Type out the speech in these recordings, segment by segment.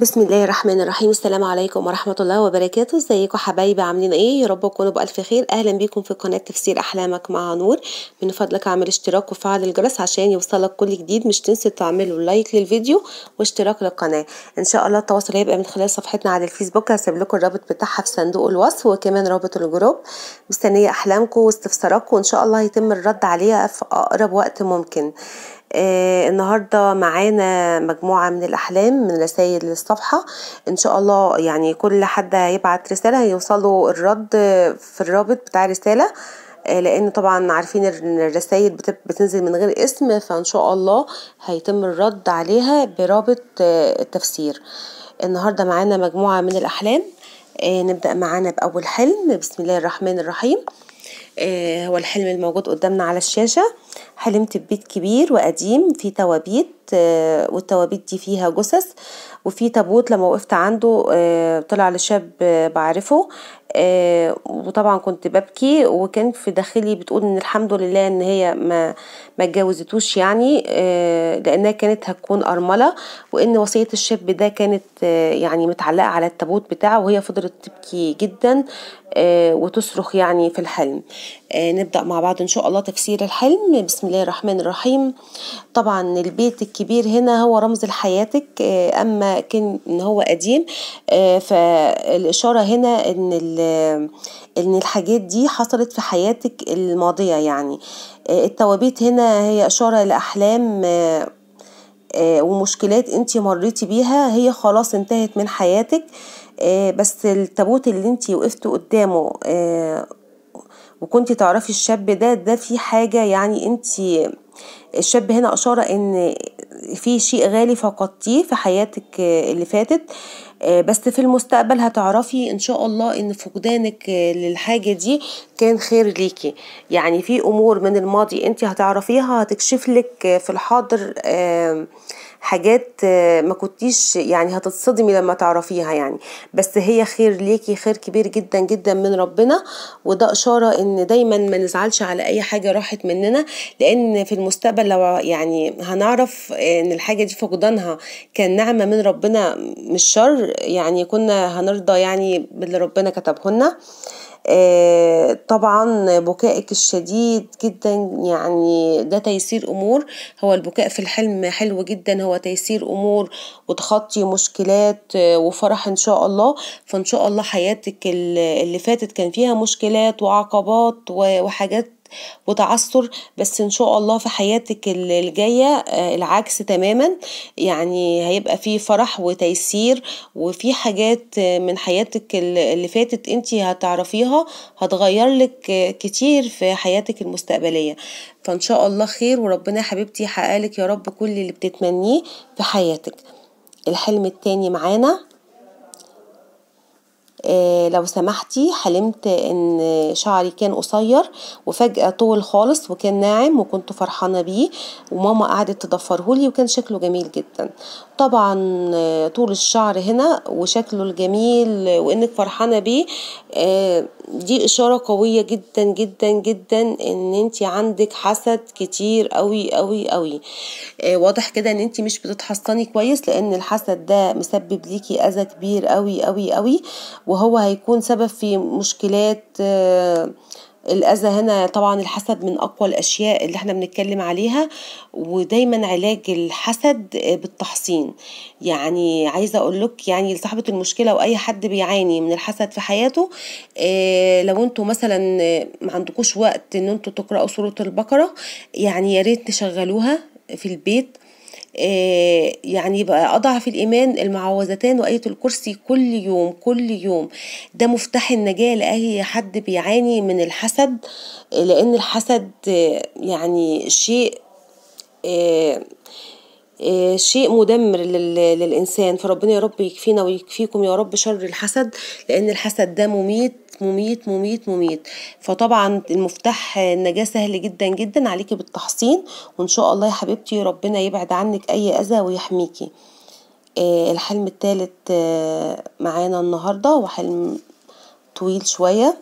بسم الله الرحمن الرحيم السلام عليكم ورحمة الله وبركاته ازيكم حبايبي عاملين ايه يا رب تكونوا بألف خير اهلا بيكم في قناة تفسير احلامك مع نور من فضلك اعمل اشتراك وفعل الجرس عشان يوصلك كل جديد مش تنسى تعملوا لايك للفيديو واشتراك للقناة ان شاء الله التواصل هيبقى من خلال صفحتنا على الفيسبوك هسيب لكم الرابط بتاعها في صندوق الوصف وكمان رابط الجروب مستنية احلامكم واستفساراتكم وان شاء الله هيتم الرد عليها في اقرب وقت ممكن آه، النهارده معانا مجموعه من الاحلام من رسائل الصفحه ان شاء الله يعني كل حد هيبعت رساله هيوصله الرد في الرابط بتاع الرساله آه، لان طبعا عارفين الرسائل بتنزل من غير اسم فان شاء الله هيتم الرد عليها برابط آه، التفسير النهارده معانا مجموعه من الاحلام نبدا معانا باول حلم بسم الله الرحمن الرحيم آه، هو الحلم الموجود قدامنا على الشاشة حلمت ببيت كبير وقديم فيه توابيت آه، والتوابيت دي فيها جثث وفي تابوت لما وقفت عنده آه، طلع لشاب بعرفه آه، وطبعا كنت ببكي وكان في داخلي بتقول ان الحمد لله ان هي ما ما اتجوزتوش يعني آه، لانها كانت هتكون ارمله وان وصيه الشاب ده كانت آه، يعني متعلقه على التابوت بتاعه وهي فضلت تبكي جدا وتصرخ يعني في الحلم آه، نبدأ مع بعض إن شاء الله تفسير الحلم بسم الله الرحمن الرحيم طبعا البيت الكبير هنا هو رمز لحياتك آه، أما كان إن هو قديم آه، فالإشارة هنا إن إن الحاجات دي حصلت في حياتك الماضية يعني التوابيت هنا هي إشارة لأحلام ومشكلات انت مريتي بيها هي خلاص انتهت من حياتك بس التابوت اللي انت وقفتي قدامه وكنت تعرفي الشاب ده ده في حاجه يعني انت الشاب هنا اشاره ان في شيء غالي فقدتيه في حياتك اللي فاتت آه، بس في المستقبل هتعرفي ان شاء الله ان فقدانك للحاجه دي كان خير ليكي يعني في امور من الماضي انت هتعرفيها هتكشف لك في الحاضر آه حاجات آه، ما كنتيش يعني هتتصدمي لما تعرفيها يعني بس هي خير ليكي خير كبير جدا جدا من ربنا وده اشاره ان دايما ما نزعلش على اي حاجه راحت مننا لان في المستقبل لو يعني هنعرف ان الحاجه دي فقدانها كان نعمه من ربنا مش شر يعني كنا هنرضى يعني باللي ربنا كتبه آه، طبعا بكائك الشديد جدا يعني ده تيسير امور هو البكاء في الحلم حلو جدا هو تيسير امور وتخطي مشكلات آه، وفرح ان شاء الله فان شاء الله حياتك اللي فاتت كان فيها مشكلات وعقبات وحاجات وتعثر بس ان شاء الله في حياتك الجايه آه، العكس تماما يعني هيبقى في فرح وتيسير وفي حاجات آه، من حياتك اللي فاتت انت هتعرفيها هتغير لك آه، كتير في حياتك المستقبليه فان شاء الله خير وربنا حبيبتي يحققلك يا رب كل اللي بتتمنيه في حياتك الحلم التاني معانا آه، لو سمحتي حلمت ان شعري كان قصير وفجأة طول خالص وكان ناعم وكنت فرحانة بيه وماما قعدت تضفره لي وكان شكله جميل جدا طبعا آه، طول الشعر هنا وشكله الجميل وانك فرحانة بيه آه، دي اشارة قوية جدا جدا جدا ان انت عندك حسد كتير قوي قوي قوي واضح كده ان انت مش بتتحصني كويس لان الحسد ده مسبب ليكي اذى كبير قوي قوي قوي وهو هيكون سبب في مشكلات آه، الأذى هنا طبعا الحسد من أقوى الأشياء اللي احنا بنتكلم عليها ودايما علاج الحسد بالتحصين يعني عايزة أقول لك يعني لصاحبة المشكلة وأي حد بيعاني من الحسد في حياته آه، لو انتوا مثلا ما عندكوش وقت ان انتوا تقرأوا سورة البقرة يعني يا ريت تشغلوها في البيت آه، يعني يبقى أضعف الإيمان المعوذتان وآية الكرسي كل يوم كل يوم ده مفتاح النجاة لأي حد بيعاني من الحسد لأن الحسد يعني شيء آه، آه، شيء مدمر للإنسان فربنا يا رب يكفينا ويكفيكم يا رب شر الحسد لأن الحسد ده مميت مميت مميت مميت فطبعا المفتاح النجاة سهل جدا جدا عليكي بالتحصين وإن شاء الله يا حبيبتي ربنا يبعد عنك أي أذى ويحميكي آه، الحلم الثالث آه، معانا النهاردة وحلم طويل شوية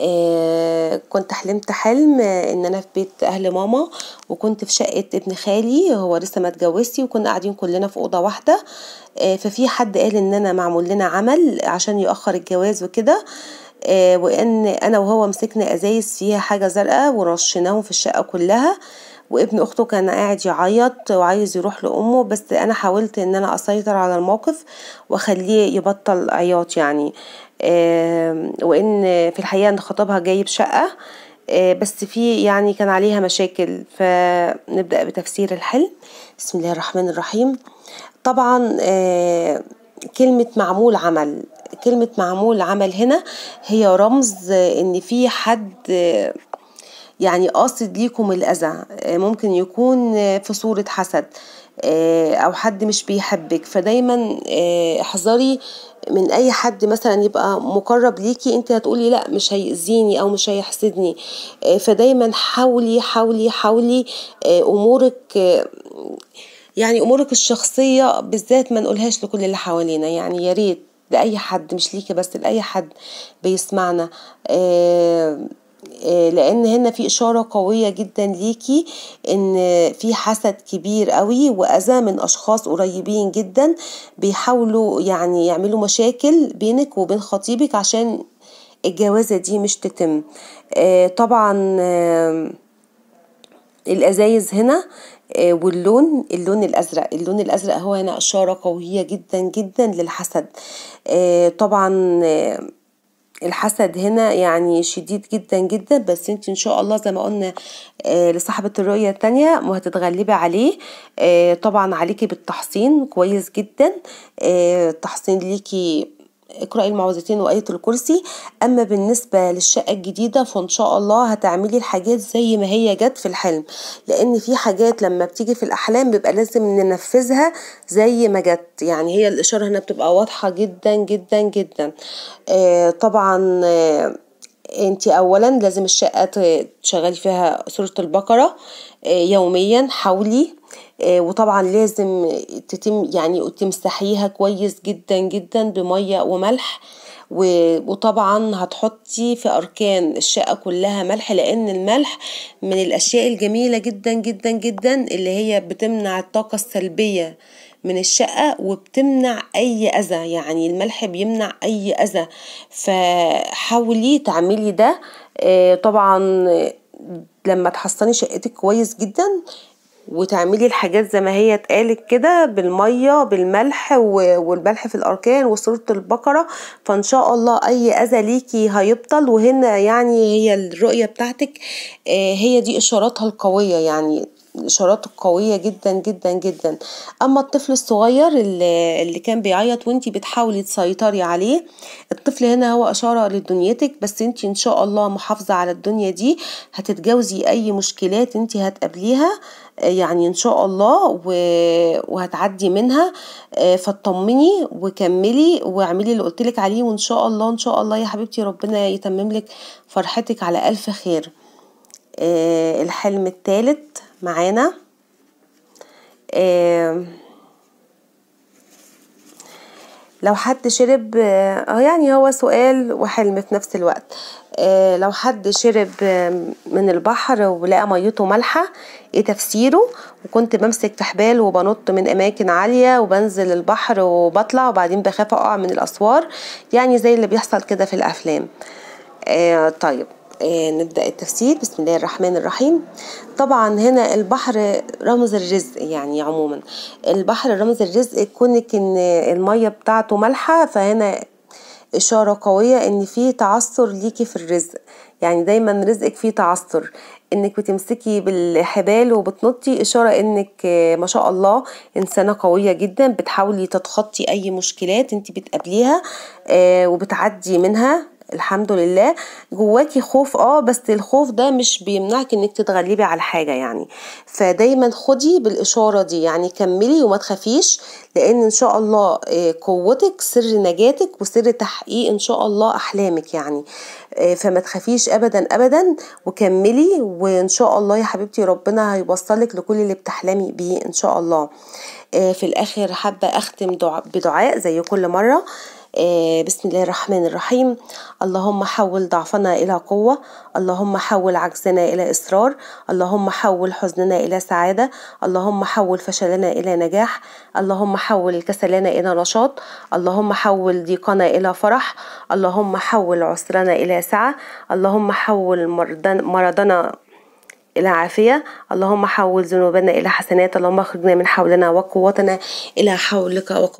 آه، كنت حلمت حلم ان انا في بيت اهل ماما وكنت في شقه ابن خالي هو لسه ما اتجوزش وكنا قاعدين كلنا في اوضه واحده آه، ففي حد قال ان انا معمول لنا عمل عشان يؤخر الجواز وكده آه، وان انا وهو مسكنا ازايز فيها حاجه زرقاء ورشيناهم في الشقه كلها وابن اخته كان قاعد يعيط وعايز يروح لامه بس انا حاولت ان انا اسيطر على الموقف واخليه يبطل عياط يعني وان في الحقيقه ان خطابها جايب شقه آه، بس في يعني كان عليها مشاكل فنبدا بتفسير الحلم بسم الله الرحمن الرحيم طبعا آه، كلمه معمول عمل كلمه معمول عمل هنا هي رمز ان في حد آه، يعني قاصد ليكم الاذى ممكن يكون في صوره حسد آه، او حد مش بيحبك فدايما آه، احذري من اي حد مثلا يبقى مقرب ليكي انت هتقولي لا مش هيأذيني او مش هيحسدني آه، فدايما حاولي حاولي حاولي امورك يعني امورك الشخصيه بالذات ما نقولهاش لكل اللي حوالينا يعني يا ريت لأي حد مش ليكي بس لأي حد بيسمعنا آه آه، لان هنا في اشاره قويه جدا ليكي ان في حسد كبير قوي واذى من اشخاص قريبين جدا بيحاولوا يعني يعملوا مشاكل بينك وبين خطيبك عشان الجوازه دي مش تتم آه، طبعا آه، الازايز هنا واللون اللون الازرق اللون الازرق هو هنا اشاره قويه جدا جدا للحسد طبعا الحسد هنا يعني شديد جدا جدا بس انت ان شاء الله زي ما قلنا آه، لصاحبة الرؤية التانية وهتتغلبي عليه آه، طبعا عليكي بالتحصين كويس جدا آه، التحصين ليكي اقرأي المعوذتين وآية الكرسي أما بالنسبة للشقة الجديدة فإن شاء الله هتعملي الحاجات زي ما هي جت في الحلم لأن في حاجات لما بتيجي في الأحلام بيبقى لازم ننفذها زي ما جت يعني هي الإشارة هنا بتبقى واضحة جدا جدا جدا آه طبعا آه انت اولا لازم الشقه تشغلي فيها سوره البقره آه، يوميا حاولي آه، وطبعا لازم تتم يعني تمسحيها كويس جدا جدا بميه وملح وطبعا هتحطي في اركان الشقه كلها ملح لان الملح من الاشياء الجميله جدا جدا جدا اللي هي بتمنع الطاقه السلبيه من الشقه وبتمنع اي اذى يعني الملح بيمنع اي اذى فحاولي تعملي ده آه، طبعا لما تحصني شقتك كويس جدا وتعملي الحاجات زي ما هي اتقالت كده بالميه بالملح والملح في الاركان وسوره البقره فان شاء الله اي اذى ليكي هيبطل وهنا يعني هي الرؤيه بتاعتك آه، هي دي اشاراتها القويه يعني الاشارات قويه جدا جدا جدا اما الطفل الصغير اللي, اللي كان بيعيط وانت بتحاولي تسيطري عليه الطفل هنا هو اشاره لدنيتك بس انت ان شاء الله محافظه على الدنيا دي هتتجاوزي اي مشكلات انت هتقابليها يعني ان شاء الله وهتعدي منها آه، فاطمني وكملي واعملي اللي قلت لك عليه وان شاء الله ان شاء الله يا حبيبتي ربنا يتمم لك فرحتك على الف خير آه، الحلم الثالث معانا لو حد شرب آه، آه، يعني هو سؤال وحلم في نفس الوقت آه، لو حد شرب من البحر ولقى ميته مالحة ايه تفسيره وكنت بمسك في حبال وبنط من اماكن عالية وبنزل البحر وبطلع وبعدين بخاف اقع من الاسوار يعني زي اللي بيحصل كده في الافلام طيب آه، نبدأ التفسير بسم الله الرحمن الرحيم طبعا هنا البحر رمز الرزق يعني عموما البحر رمز الرزق كونك ان المية بتاعته مالحة فهنا إشارة قوية إن في تعثر ليكي في الرزق يعني دايما رزقك فيه تعثر إنك بتمسكي بالحبال وبتنطي إشارة إنك آه، ما شاء الله إنسانة قوية جدا بتحاولي تتخطي أي مشكلات أنت بتقابليها آه، وبتعدي منها الحمد لله جواكي خوف اه بس الخوف ده مش بيمنعك انك تتغلبي على حاجه يعني فدايما خدي بالاشاره دي يعني كملي وما تخافيش لان ان شاء الله آه، قوتك سر نجاتك وسر تحقيق ان شاء الله احلامك يعني آه، فما تخافيش ابدا ابدا وكملي وان شاء الله يا حبيبتي ربنا هيوصلك لكل اللي بتحلمي بيه ان شاء الله آه، في الاخر حابه اختم بدعاء زي كل مره آه، بسم الله الرحمن الرحيم اللهم حول ضعفنا إلى قوة اللهم حول عجزنا إلى إصرار اللهم حول حزننا إلى سعادة اللهم حول فشلنا إلى نجاح اللهم حول كسلنا إلى نشاط اللهم حول ضيقنا إلى فرح اللهم حول عسرنا إلى سعة اللهم حول مرضنا إلى عافية اللهم حول ذنوبنا إلى حسنات اللهم اخرجنا من حولنا وقوتنا إلى حولك وقوتنا